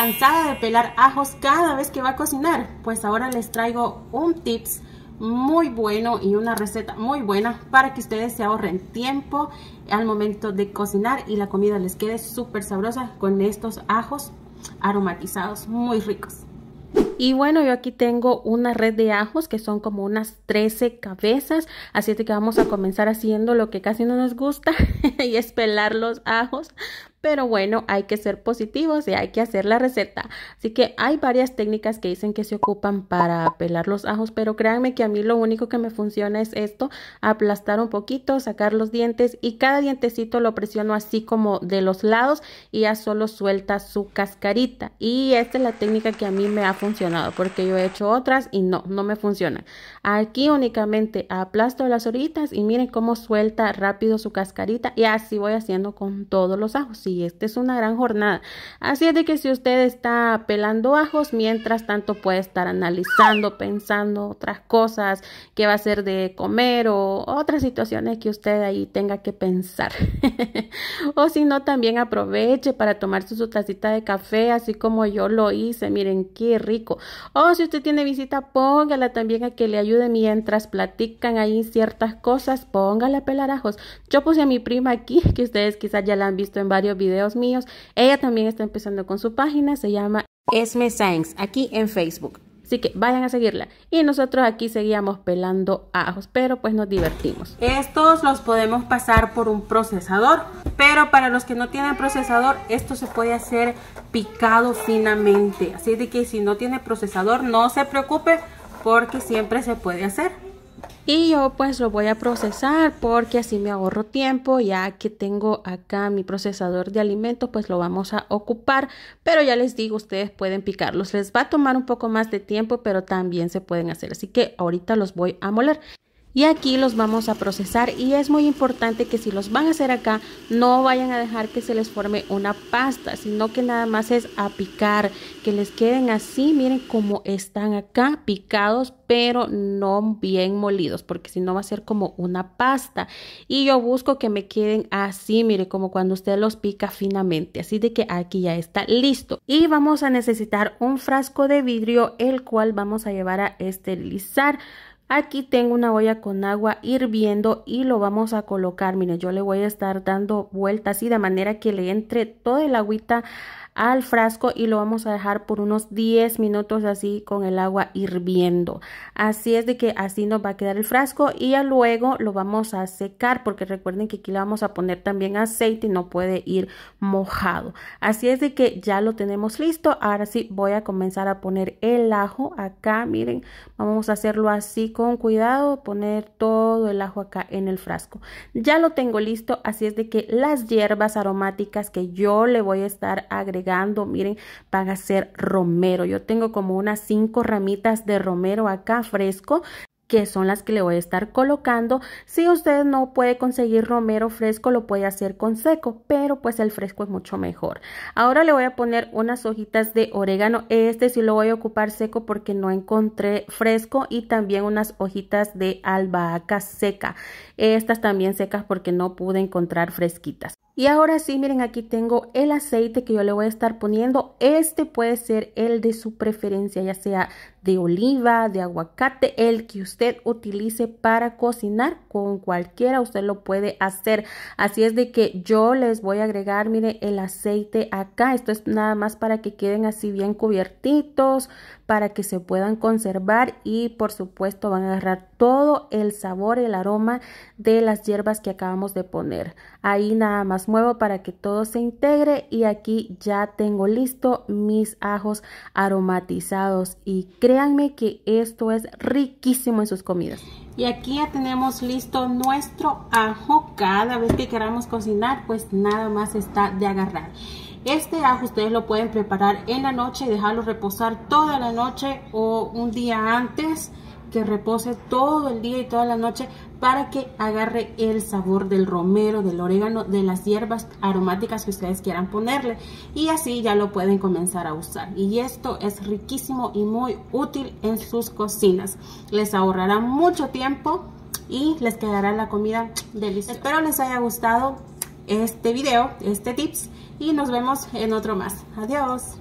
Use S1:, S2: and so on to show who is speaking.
S1: cansada de pelar ajos cada vez que va a cocinar? Pues ahora les traigo un tips muy bueno y una receta muy buena para que ustedes se ahorren tiempo al momento de cocinar y la comida les quede súper sabrosa con estos ajos aromatizados muy ricos. Y bueno, yo aquí tengo una red de ajos que son como unas 13 cabezas, así que vamos a comenzar haciendo lo que casi no nos gusta y es pelar los ajos pero bueno, hay que ser positivos y hay que hacer la receta. Así que hay varias técnicas que dicen que se ocupan para pelar los ajos, pero créanme que a mí lo único que me funciona es esto, aplastar un poquito, sacar los dientes y cada dientecito lo presiono así como de los lados y ya solo suelta su cascarita. Y esta es la técnica que a mí me ha funcionado porque yo he hecho otras y no, no me funciona. Aquí únicamente aplasto las horitas y miren cómo suelta rápido su cascarita y así voy haciendo con todos los ajos. Y esta es una gran jornada. Así es de que si usted está pelando ajos, mientras tanto puede estar analizando, pensando otras cosas, que va a ser de comer o otras situaciones que usted ahí tenga que pensar. o si no, también aproveche para tomarse su tacita de café, así como yo lo hice. Miren qué rico. O si usted tiene visita, póngala también a que le ayude mientras platican ahí ciertas cosas. Póngala a pelar ajos. Yo puse a mi prima aquí, que ustedes quizás ya la han visto en varios videos míos. Ella también está empezando con su página, se llama Esme Science, aquí en Facebook. Así que vayan a seguirla. Y nosotros aquí seguíamos pelando ajos, pero pues nos divertimos. Estos los podemos pasar por un procesador, pero para los que no tienen procesador, esto se puede hacer picado finamente. Así de que si no tiene procesador, no se preocupe porque siempre se puede hacer y yo pues lo voy a procesar porque así me ahorro tiempo ya que tengo acá mi procesador de alimentos pues lo vamos a ocupar pero ya les digo ustedes pueden picarlos les va a tomar un poco más de tiempo pero también se pueden hacer así que ahorita los voy a moler y aquí los vamos a procesar y es muy importante que si los van a hacer acá no vayan a dejar que se les forme una pasta sino que nada más es a picar que les queden así miren como están acá picados pero no bien molidos porque si no va a ser como una pasta y yo busco que me queden así mire como cuando usted los pica finamente así de que aquí ya está listo y vamos a necesitar un frasco de vidrio el cual vamos a llevar a esterilizar Aquí tengo una olla con agua hirviendo y lo vamos a colocar. Miren, yo le voy a estar dando vueltas y de manera que le entre toda el agüita al frasco y lo vamos a dejar por unos 10 minutos así con el agua hirviendo. Así es de que así nos va a quedar el frasco y luego lo vamos a secar porque recuerden que aquí le vamos a poner también aceite y no puede ir mojado. Así es de que ya lo tenemos listo. Ahora sí voy a comenzar a poner el ajo acá. Miren, vamos a hacerlo así con cuidado, poner todo el ajo acá en el frasco. Ya lo tengo listo, así es de que las hierbas aromáticas que yo le voy a estar agregando miren, para a ser romero. Yo tengo como unas cinco ramitas de romero acá fresco que son las que le voy a estar colocando. Si usted no puede conseguir romero fresco, lo puede hacer con seco, pero pues el fresco es mucho mejor. Ahora le voy a poner unas hojitas de orégano. Este sí lo voy a ocupar seco porque no encontré fresco y también unas hojitas de albahaca seca. Estas también secas porque no pude encontrar fresquitas. Y ahora sí, miren, aquí tengo el aceite que yo le voy a estar poniendo. Este puede ser el de su preferencia, ya sea de oliva, de aguacate, el que usted utilice para cocinar con cualquiera, usted lo puede hacer. Así es de que yo les voy a agregar, mire, el aceite acá. Esto es nada más para que queden así bien cubiertitos, para que se puedan conservar y por supuesto van a agarrar todo el sabor, el aroma de las hierbas que acabamos de poner. Ahí nada más muevo para que todo se integre y aquí ya tengo listo mis ajos aromatizados y Créanme que esto es riquísimo en sus comidas. Y aquí ya tenemos listo nuestro ajo. Cada vez que queramos cocinar, pues nada más está de agarrar. Este ajo ustedes lo pueden preparar en la noche y dejarlo reposar toda la noche o un día antes que repose todo el día y toda la noche para que agarre el sabor del romero, del orégano, de las hierbas aromáticas que ustedes quieran ponerle y así ya lo pueden comenzar a usar y esto es riquísimo y muy útil en sus cocinas les ahorrará mucho tiempo y les quedará la comida deliciosa espero les haya gustado este video, este tips y nos vemos en otro más, adiós